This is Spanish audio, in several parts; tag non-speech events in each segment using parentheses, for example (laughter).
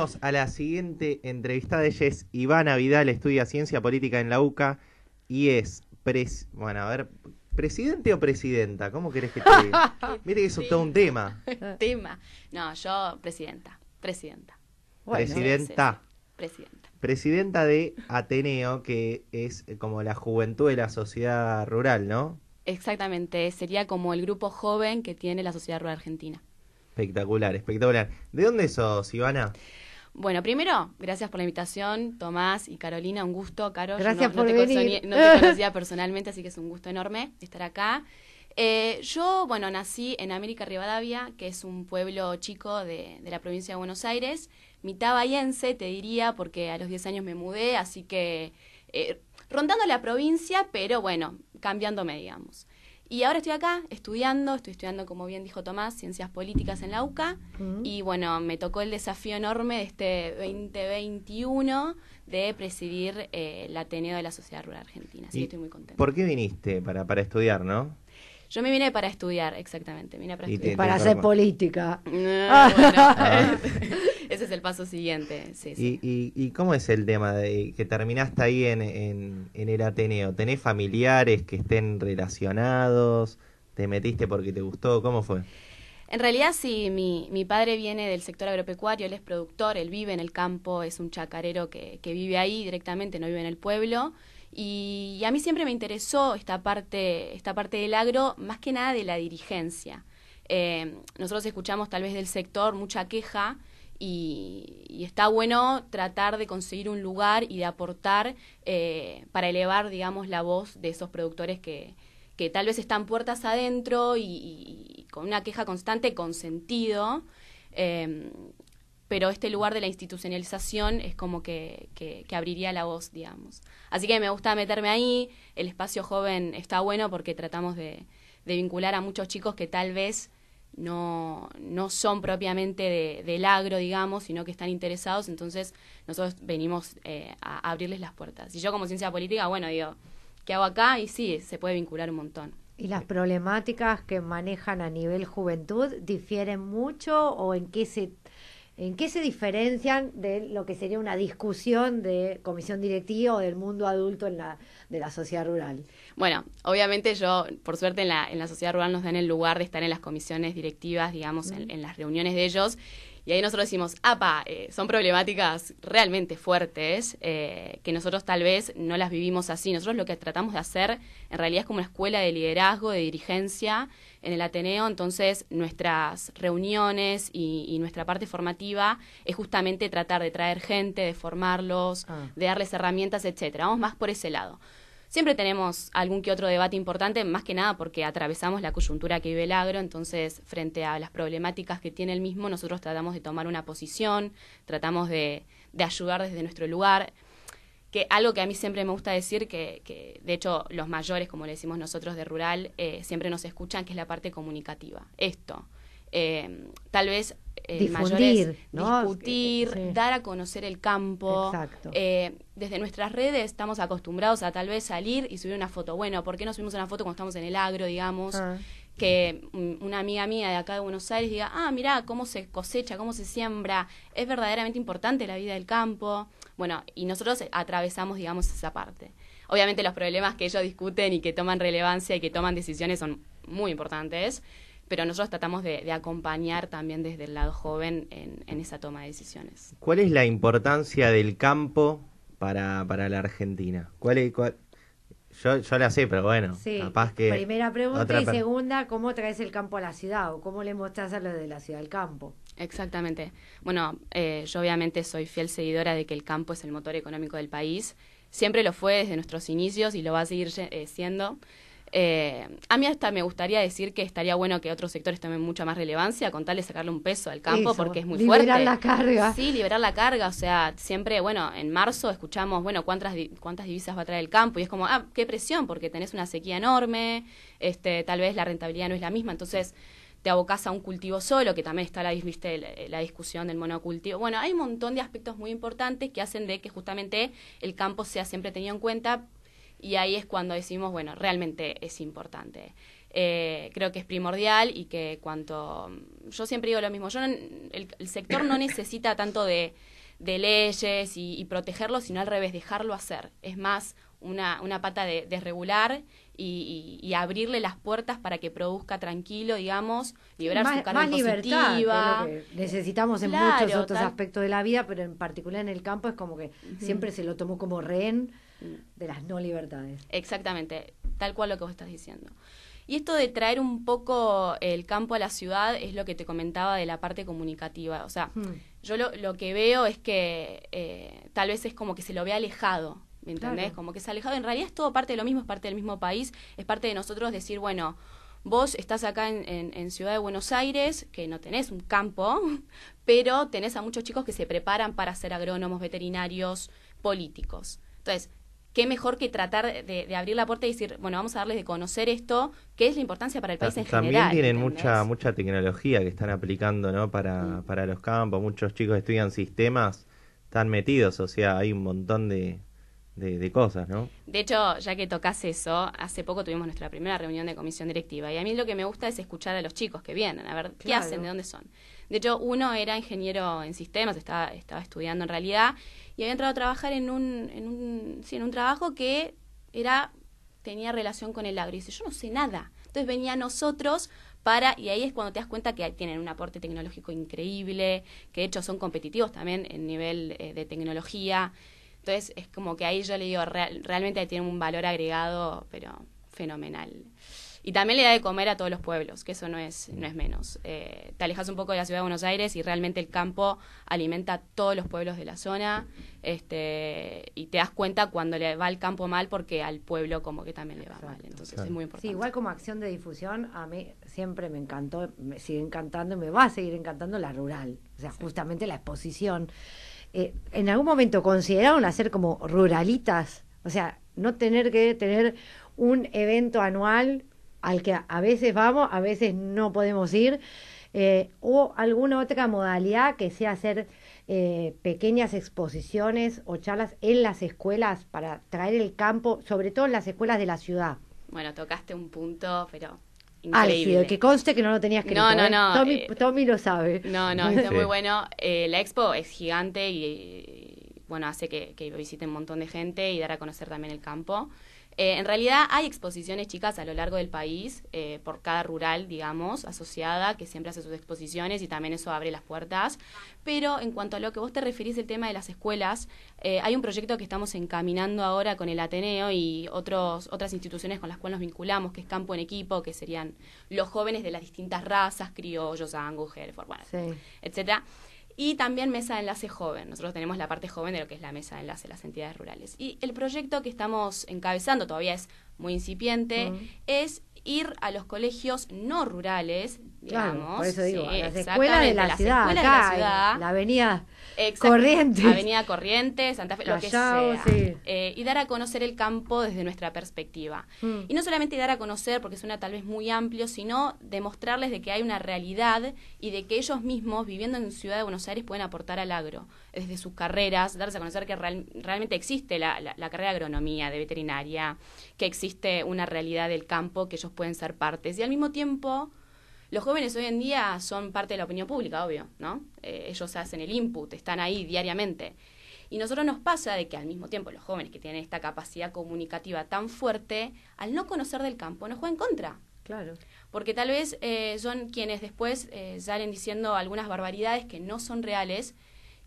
Vamos a la siguiente entrevista de ella es Ivana Vidal, estudia ciencia política en la UCA y es, pres bueno, a ver, presidente o presidenta, ¿cómo querés que te diga? (laughs) Mire que es todo un tema. (laughs) tema. No, yo presidenta, presidenta. presidenta. Presidenta. Presidenta de Ateneo, que es eh, como la juventud de la sociedad rural, ¿no? Exactamente, sería como el grupo joven que tiene la sociedad rural argentina. Espectacular, espectacular. ¿De dónde sos, Ivana? Bueno, primero, gracias por la invitación, Tomás y Carolina, un gusto, Caro. Gracias por venir. no te (laughs) conocía personalmente, así que es un gusto enorme estar acá. Eh, yo, bueno, nací en América Rivadavia, que es un pueblo chico de, la provincia de Buenos Aires, mitad te diría, porque a los 10 años me mudé, así que eh, rondando la provincia, pero bueno, cambiándome, digamos. Y ahora estoy acá estudiando, estoy estudiando, como bien dijo Tomás, ciencias políticas en la UCA. Y bueno, me tocó el desafío enorme de este 2021 de presidir eh, el Ateneo de la Sociedad Rural Argentina. Así que estoy muy contenta. ¿Por qué viniste? Para, para estudiar, ¿no? Yo me vine para estudiar, exactamente. Vine para para hacer política. (laughs) (laughs) Ese es el paso siguiente. ¿Y, cómo es el tema de que terminaste ahí en, el Ateneo? ¿Tenés familiares que estén relacionados? ¿Te metiste porque te gustó? ¿Cómo fue? En realidad sí, mi, padre viene del sector agropecuario, él es productor, él vive en el campo, es un chacarero que, vive ahí directamente, no vive en el pueblo. Y, a mí siempre me interesó esta parte, esta parte del agro, más que nada de la dirigencia. Eh, nosotros escuchamos tal vez del sector mucha queja y, está bueno tratar de conseguir un lugar y de aportar eh, para elevar, digamos, la voz de esos productores que, que tal vez están puertas adentro y, con una queja constante con sentido. Em, pero este lugar de la institucionalización es como que, que, abriría la voz, digamos. Así que me gusta meterme ahí, el espacio joven está bueno porque tratamos de vincular a muchos chicos que tal vez no, no son propiamente de, del agro, digamos, sino que están interesados, entonces nosotros venimos eh, a abrirles las puertas. Y yo como ciencia política, bueno, digo, ¿qué hago acá? Y sí, se puede vincular un montón. ¿Y las problemáticas que manejan a nivel juventud difieren mucho o en qué se ¿En qué se diferencian de lo que sería una discusión de comisión directiva o del mundo adulto en la, de la sociedad rural? Bueno, obviamente yo, por suerte, en la, en la sociedad rural nos dan el lugar de estar en las comisiones directivas, digamos, en, en las reuniones de ellos. Y ahí nosotros decimos, apa, eh, son problemáticas realmente fuertes, eh, que nosotros tal vez no las vivimos así. Nosotros lo que tratamos de hacer en realidad es como una escuela de liderazgo, de dirigencia en el Ateneo, entonces nuestras reuniones y, nuestra parte formativa es justamente tratar de traer gente, de formarlos, ah. de darles herramientas, etcétera. Vamos más por ese lado. Siempre tenemos algún que otro debate importante, más que nada porque atravesamos la coyuntura que vive el agro, entonces frente a las problemáticas que tiene el mismo, nosotros tratamos de tomar una posición, tratamos de, ayudar desde nuestro lugar. Que algo que a mí siempre me gusta decir, que, de hecho los mayores, como le decimos nosotros de rural, eh, siempre nos escuchan, que es la parte comunicativa. Esto, eh, tal vez eh, discutir, dar a conocer el campo. Exacto. Eh, desde nuestras redes estamos acostumbrados a tal vez salir y subir una foto. Bueno, ¿por qué no subimos una foto cuando estamos en el agro, digamos? Ah. Que una amiga mía de acá de Buenos Aires diga, ah, mira cómo se cosecha, cómo se siembra, es verdaderamente importante la vida del campo. Bueno, y nosotros atravesamos, digamos, esa parte. Obviamente los problemas que ellos discuten y que toman relevancia y que toman decisiones son muy importantes, pero nosotros tratamos de, acompañar también desde el lado joven en, esa toma de decisiones. ¿Cuál es la importancia del campo para, la Argentina? ¿Cuál Yo, la sé, pero bueno, sí. que... Primera pregunta y segunda, ¿cómo traes el campo a la ciudad o cómo le mostrás a desde la ciudad al campo? Exactamente. Bueno, eh, yo obviamente soy fiel seguidora de que el campo es el motor económico del país. Siempre lo fue desde nuestros inicios y lo va a seguir eh, siendo. Eh, a mí hasta me gustaría decir que estaría bueno que otros sectores tomen mucha más relevancia, con tal de sacarle un peso al campo porque es muy fuerte. Liberar la carga. Sí, liberar la carga. O sea, siempre, bueno, en marzo escuchamos, bueno, cuántas, cuántas divisas va a traer el campo y es como, ah, qué presión, porque tenés una sequía enorme, este, tal vez la rentabilidad no es la misma. Entonces te abocas a un cultivo solo, que también está la, la, discusión del monocultivo. Bueno, hay un montón de aspectos muy importantes que hacen de que justamente el campo sea siempre tenido en cuenta y ahí es cuando decimos, bueno, realmente es importante. Eh, creo que es primordial y que cuanto... Yo siempre digo lo mismo, yo el, sector no (coughs) necesita tanto de, leyes y, protegerlo, sino al revés, dejarlo hacer. Es más una, una pata de, regular y, abrirle las puertas para que produzca tranquilo, digamos, liberar su carga más necesitamos en muchos otros aspectos de la vida, pero en particular en el campo es como que siempre se lo tomó como rehén de las no libertades. Exactamente, tal cual lo que vos estás diciendo. Y esto de traer un poco el campo a la ciudad es lo que te comentaba de la parte comunicativa. O sea, hmm. yo lo, que veo es que eh, tal vez es como que se lo ve alejado, ¿me entendés? Como que se alejado. En realidad es todo parte de lo mismo, es parte del mismo país, es parte de nosotros decir, bueno, vos estás acá en Ciudad de Buenos Aires, que no tenés un campo, (laughs) pero tenés a muchos chicos que se preparan para ser agrónomos, veterinarios, políticos. Entonces, qué mejor que tratar de, abrir la puerta y decir, bueno, vamos a darles de conocer esto, qué es la importancia para el país en general. También tienen mucha mucha tecnología que están aplicando ¿no? para, para los campos, muchos chicos estudian sistemas, están metidos, o sea, hay un montón de, de, cosas, ¿no? De hecho, ya que tocas eso, hace poco tuvimos nuestra primera reunión de comisión directiva y a mí lo que me gusta es escuchar a los chicos que vienen, a ver qué hacen, de dónde son. De hecho, uno era ingeniero en sistemas, estaba, estaba estudiando en realidad y había entrado a trabajar en un, en un, sí, en un trabajo que era tenía relación con el agro. Y dice, yo no sé nada. Entonces venía a nosotros para, y ahí es cuando te das cuenta que tienen un aporte tecnológico increíble, que de hecho son competitivos también en nivel eh, de tecnología. Entonces es como que ahí yo le digo, realmente tiene un valor agregado, pero fenomenal. Y también le da de comer a todos los pueblos, que eso no es, no es menos. Eh, te alejas un poco de la ciudad de Buenos Aires y realmente el campo alimenta a todos los pueblos de la zona. Este, y te das cuenta cuando le va el campo mal, porque al pueblo como que también le va mal. Entonces es muy importante. Sí, igual como acción de difusión, a mí siempre me encantó, me sigue encantando y me va a seguir encantando la rural. O sea, justamente la exposición. Eh, en algún momento consideraron hacer como ruralitas, o sea, no tener que tener un evento anual al que a veces vamos, a veces no podemos ir, eh, o alguna otra modalidad que sea hacer eh, pequeñas exposiciones o charlas en las escuelas para traer el campo, sobre todo en las escuelas de la ciudad. Bueno, tocaste un punto, pero increíble. que conste que no lo tenías que No, no, ¿eh? no. Eh, Tommy, lo sabe. No, no, (laughs) está muy bueno. Eh, la expo es gigante y, bueno, hace que, que visite un montón de gente y dar a conocer también el campo. Eh, en realidad hay exposiciones chicas a lo largo del país, eh, por cada rural, digamos, asociada, que siempre hace sus exposiciones y también eso abre las puertas. Pero en cuanto a lo que vos te referís, el tema de las escuelas, eh, hay un proyecto que estamos encaminando ahora con el Ateneo y otros, otras instituciones con las cuales nos vinculamos, que es Campo en Equipo, que serían los jóvenes de las distintas razas, criollos, angus, bueno, etcétera y también mesa de enlace joven. Nosotros tenemos la parte joven de lo que es la mesa de enlace, las entidades rurales. Y el proyecto que estamos encabezando, todavía es muy incipiente, mm. es ir a los colegios no rurales por eso digo, de la la, avenida Corrientes. Avenida Corrientes, Santa Fe, lo que sea. Eh, y dar a conocer el campo desde nuestra perspectiva. Mm. Y no solamente dar a conocer, porque suena tal vez muy amplio, sino demostrarles de que hay una realidad y de que ellos mismos, viviendo en Ciudad de Buenos Aires, pueden aportar al agro. Desde sus carreras, darse a conocer que realmente existe la, la carrera de agronomía, de veterinaria, que existe una realidad del campo que ellos pueden ser partes. Y al mismo tiempo los jóvenes hoy en día son parte de la opinión pública, obvio, ¿no? Eh, ellos hacen el input, están ahí diariamente. Y nosotros nos pasa de que al mismo tiempo los jóvenes que tienen esta capacidad comunicativa tan fuerte, al no conocer del campo, nos juegan contra. Claro. Porque tal vez eh, son quienes después eh, salen diciendo algunas barbaridades que no son reales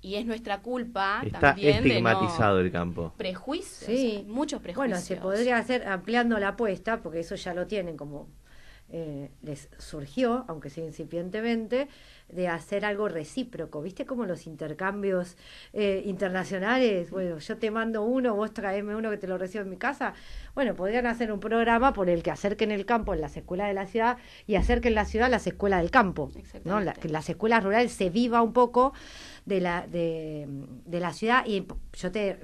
y es nuestra culpa también de no el campo. Prejuicios, sí. muchos prejuicios. Bueno, se podría hacer ampliando la apuesta, porque eso ya lo tienen como eh, les surgió, aunque sea incipientemente, de hacer algo recíproco. ¿Viste cómo los intercambios eh, internacionales? Bueno, yo te mando uno, vos traeme uno que te lo recibo en mi casa. Bueno, podrían hacer un programa por el que acerquen el campo en las escuelas de la ciudad y acerquen la ciudad a las escuelas del campo. ¿no? que las escuelas rurales se viva un poco de la, de, la ciudad y yo te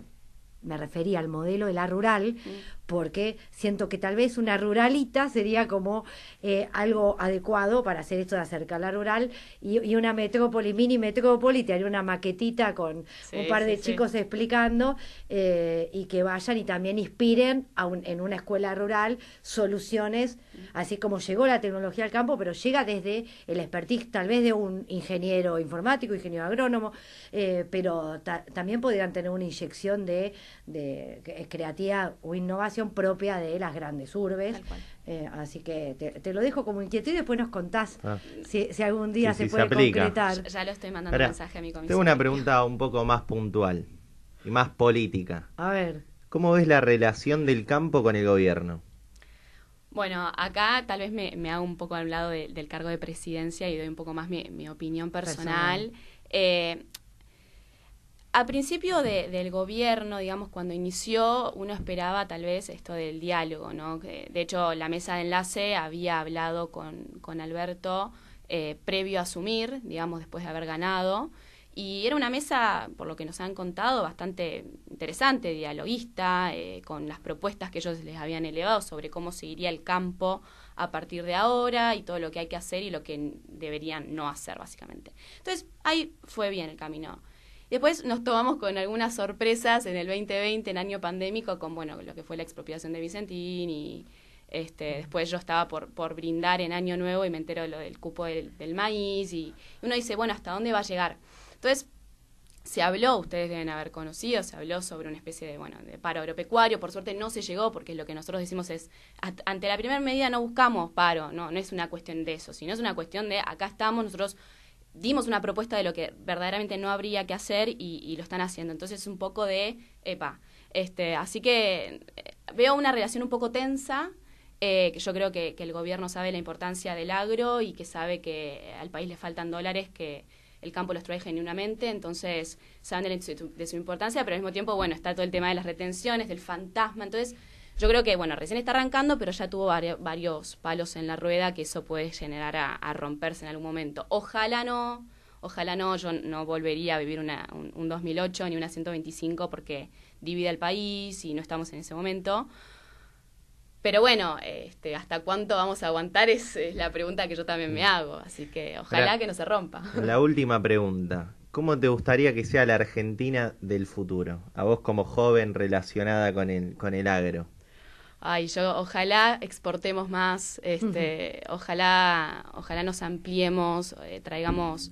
me refería al modelo de la rural, mm porque siento que tal vez una ruralita sería como eh, algo adecuado para hacer esto de acercar la rural y, una metrópoli, mini metrópoli, te haría una maquetita con un par de chicos explicando eh, y que vayan y también inspiren en una escuela rural soluciones, mm. así como llegó la tecnología al campo, pero llega desde el expertise tal vez de un ingeniero informático, ingeniero agrónomo, eh, pero también podrían tener una inyección de, de creativa o innovación propia de las grandes urbes. Eh, así que te, lo dejo como inquietud y después nos contás ah. si, algún día se puede concretar. Ya lo estoy mandando mensaje a mi comisión. Tengo una pregunta un poco más puntual y más política. A ver. ¿Cómo ves la relación del campo con el gobierno? Bueno, acá tal vez me, hago un poco al lado del cargo de presidencia y doy un poco más mi, opinión personal. personal. Eh, a principio del gobierno, digamos, cuando inició, uno esperaba tal vez esto del diálogo, ¿no? De hecho, la mesa de enlace había hablado con, con Alberto eh, previo a asumir, digamos, después de haber ganado. Y era una mesa, por lo que nos han contado, bastante interesante, dialoguista, eh, con las propuestas que ellos les habían elevado sobre cómo seguiría el campo a partir de ahora y todo lo que hay que hacer y lo que deberían no hacer, básicamente. Entonces, ahí fue bien el camino. Después nos tomamos con algunas sorpresas en el 2020, en año pandémico, con bueno, lo que fue la expropiación de Vicentín y este, después yo estaba por, por brindar en año nuevo y me entero lo del cupo del, maíz y uno dice, bueno, ¿hasta dónde va a llegar? Entonces, se habló, ustedes deben haber conocido, se habló sobre una especie de, bueno, de paro agropecuario, por suerte no se llegó, porque lo que nosotros decimos es, ante la primera medida no buscamos paro, no, no es una cuestión de eso, sino es una cuestión de, acá estamos, nosotros dimos una propuesta de lo que verdaderamente no habría que hacer y, lo están haciendo. Entonces, es un poco de, epa, este, así que eh, veo una relación un poco tensa. Eh, yo creo que, el gobierno sabe la importancia del agro y que sabe que al país le faltan dólares que el campo los trae genuinamente, entonces saben de, de su importancia, pero al mismo tiempo, bueno, está todo el tema de las retenciones, del fantasma, entonces yo creo que, bueno, recién está arrancando, pero ya tuvo varios palos en la rueda que eso puede generar a, romperse en algún momento. Ojalá no, ojalá no, yo no volvería a vivir un, 2008 ni una 125 porque divide el país y no estamos en ese momento. Pero bueno, este, ¿hasta cuánto vamos a aguantar? Es, la pregunta que yo también me mm. hago. Así que ojalá que no se rompa. La última pregunta. ¿Cómo te gustaría que sea la Argentina del futuro? A vos como joven relacionada con el, con el agro ay, yo ojalá exportemos más, este, ojalá, ojalá nos ampliemos, eh, traigamos,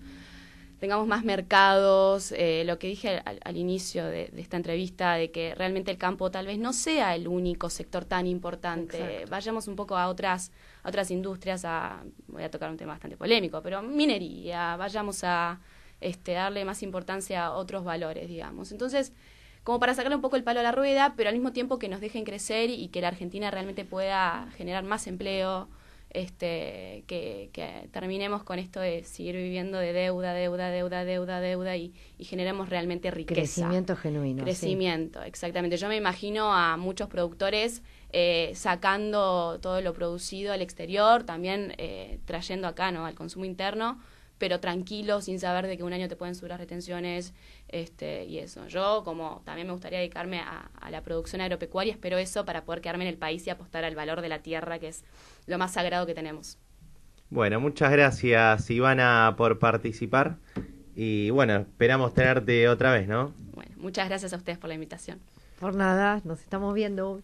tengamos más mercados, eh, lo que dije al, inicio de, esta entrevista, de que realmente el campo tal vez no sea el único sector tan importante, vayamos un poco a otras, a otras industrias, a, voy a tocar un tema bastante polémico, pero minería, vayamos a este, darle más importancia a otros valores, digamos. Entonces, como para sacarle un poco el palo a la rueda, pero al mismo tiempo que nos dejen crecer y que la Argentina realmente pueda generar más empleo, este, que, terminemos con esto de seguir viviendo de deuda, deuda, deuda, deuda, deuda y, y generemos realmente riqueza. Crecimiento genuino. Crecimiento, exactamente. Yo me imagino a muchos productores eh, sacando todo lo producido al exterior, también eh, trayendo acá ¿no? al consumo interno pero tranquilo, sin saber de que un año te pueden subir las retenciones este, y eso. Yo, como también me gustaría dedicarme a, la producción agropecuaria, espero eso para poder quedarme en el país y apostar al valor de la tierra, que es lo más sagrado que tenemos. Bueno, muchas gracias Ivana por participar y bueno, esperamos tenerte otra vez, ¿no? Bueno, muchas gracias a ustedes por la invitación. Por nada, nos estamos viendo.